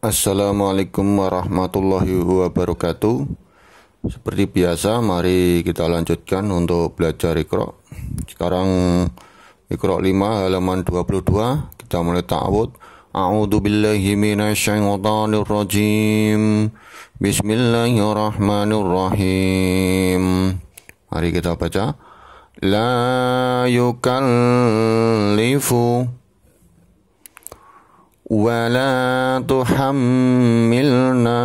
Assalamualaikum warahmatullahi wabarakatuh Seperti biasa mari kita lanjutkan untuk belajar ikhro Sekarang ikhro 5 halaman 22 Kita mulai ta'awud A'udhu billahi minasyaitanir rajim Bismillahirrahmanirrahim Mari kita baca La yukallifu ولا تحملنا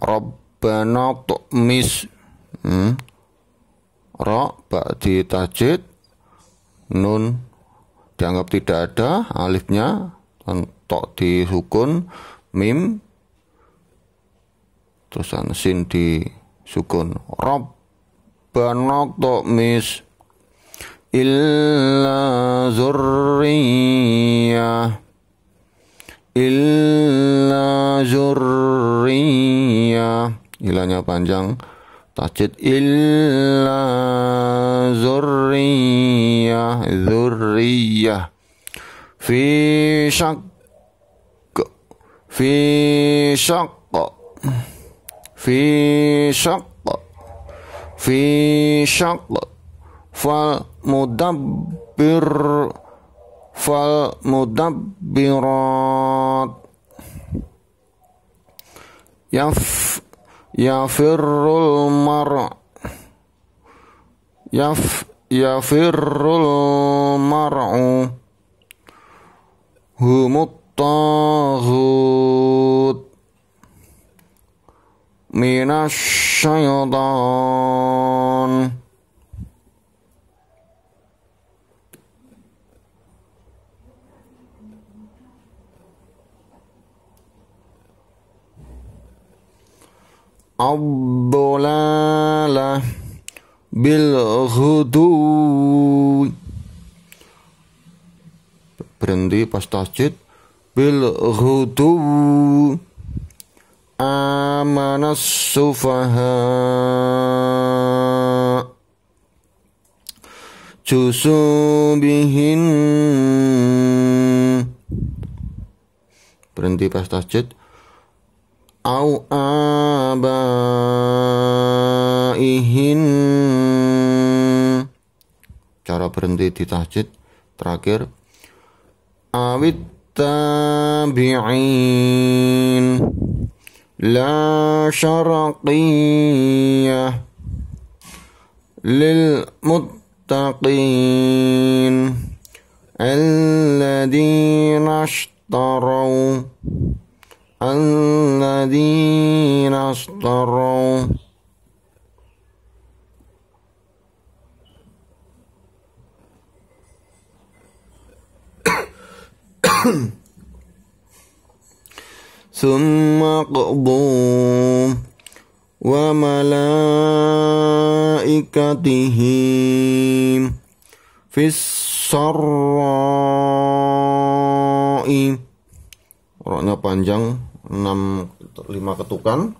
ربنا طمس hmm? ra ba di tajid nun dianggap tidak ada alifnya tok di sukun mim terusan sin di sukun rob banok إلا ذرية إلا ذرية ilahnya panjang tajid illa zurriyah zurriyah fi syak fi syak fi syak fi syak fal mudabbir fal mudabbirat yaf yafirul mar yaf yafirul mar'u humut taghut minasy syaitan bil بالغدو berhenti pas tajid bil ghudu amanas sufaha bihin berhenti pas tajid أو آبائهن cara berhenti di tahajud terakhir awit tabi'in la syarqiyah lil muttaqin الذين اشتروا الذين اشتروا ثم قضوا وملائكته في السراء Orangnya panjang enam lima ketukan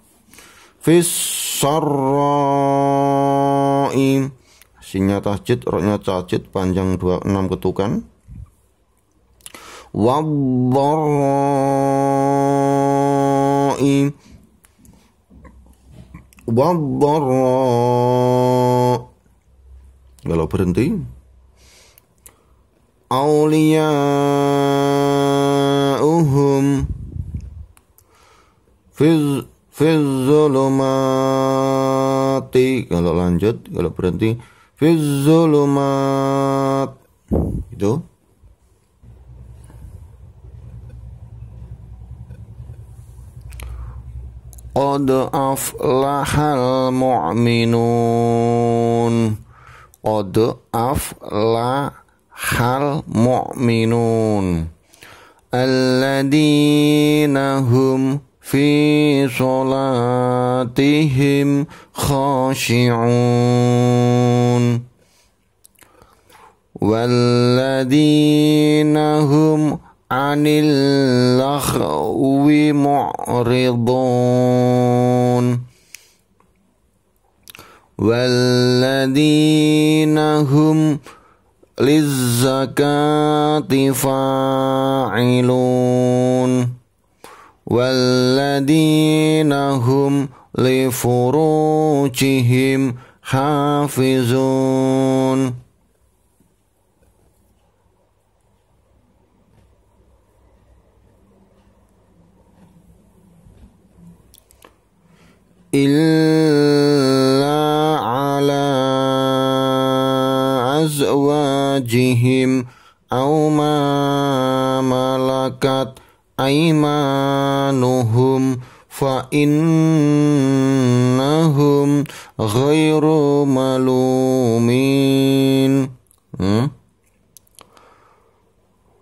fisarai sarra'i sinnya tasjid roknya cacit panjang dua enam ketukan wabarai wadharra kalau berhenti uhum Fiz Fizzulumati Kalau lanjut, kalau berhenti Fizzulumat Itu Qad aflahal mu'minun Qad aflahal mu'minun Alladhinahum hum في صلاتهم خاشعون والذين هم عن اللخو معرضون والذين هم للزكاة فاعلون والذين هم لفروجهم حافظون إلا على أزواجهم أو ما ملكت أيمانهم ghairu malumin hmm?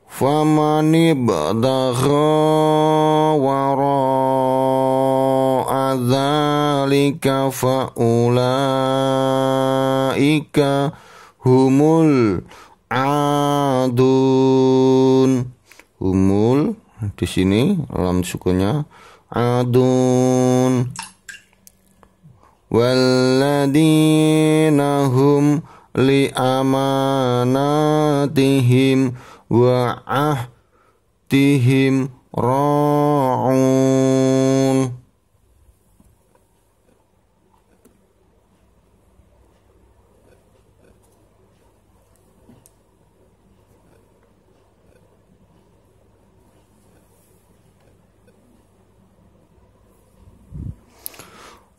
famani badagha wara adzalika faulaika humul adun humul di sini alam sukunya adun والذين هم لأماناتهم وعهدهم راعون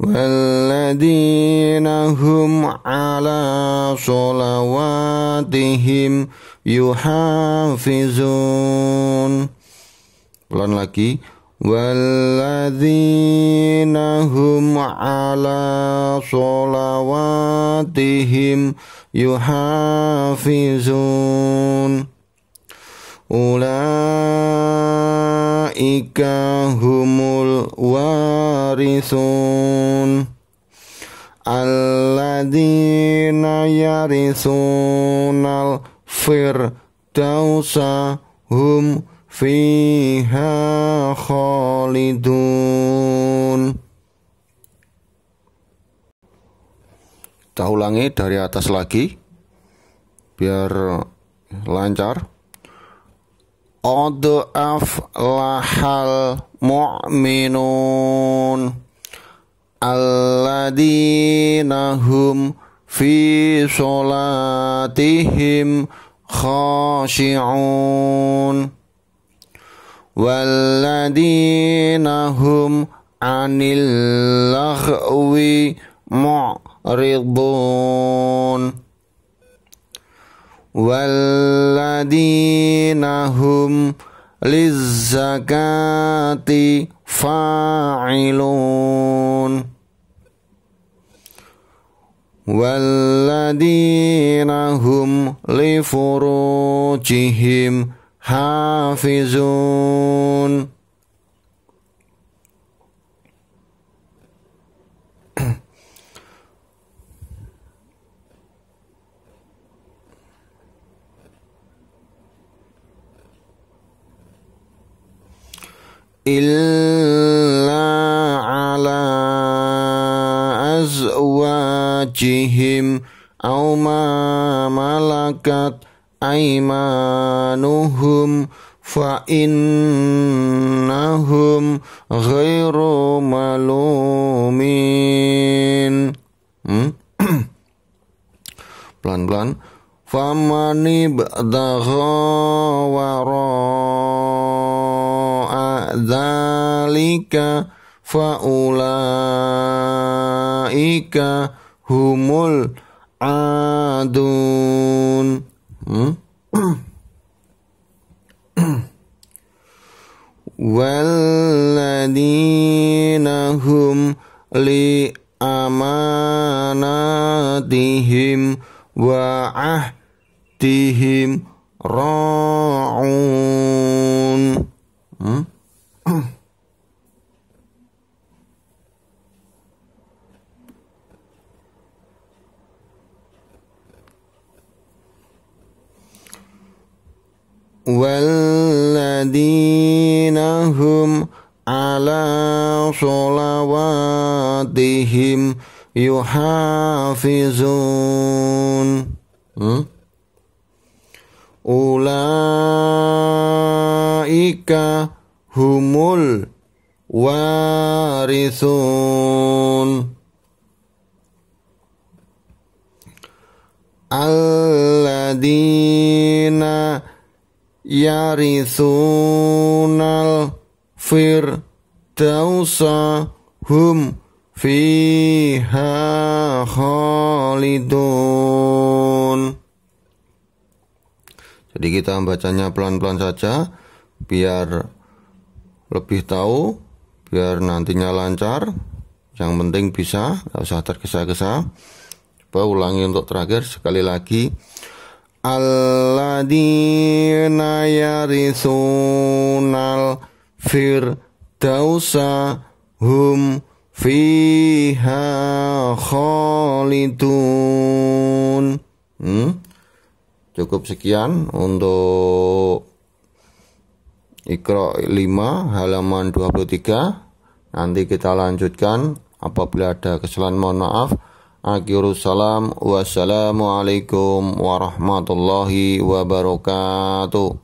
والذين هم على صلواتهم يحافظون Pelan لكي والذين هم على صلواتهم يحافظون أولئك ulaika humul warisun alladzina yarisunal firdausa hum fiha khalidun Kita ulangi dari atas lagi biar lancar قد أفلح المؤمنون الذين هم في صلاتهم خاشعون والذين هم عن اللغو معرضون walladinahum lizzakati fa'ilun walladinahum li furujihim hafizun illa ala azwajihim aw ma malakat aimanuhum fa innahum ghairu malumin hmm? pelan-pelan famani badagha wara dalika faulaika humul adun hmm? Walladina hum li amanatihim wa ahdihim ra yuhafizun hmm? ulaika humul warisun alladina yarisunal firdausa hum fiha khalidun jadi kita bacanya pelan-pelan saja biar lebih tahu biar nantinya lancar yang penting bisa tidak usah tergesa-gesa coba ulangi untuk terakhir sekali lagi Alladina yarisunal firdausa hum fiha khalidun. Hmm? Cukup sekian untuk Iqra 5 halaman 23. Nanti kita lanjutkan apabila ada kesalahan mohon maaf. Akhirussalam wassalamualaikum warahmatullahi wabarakatuh.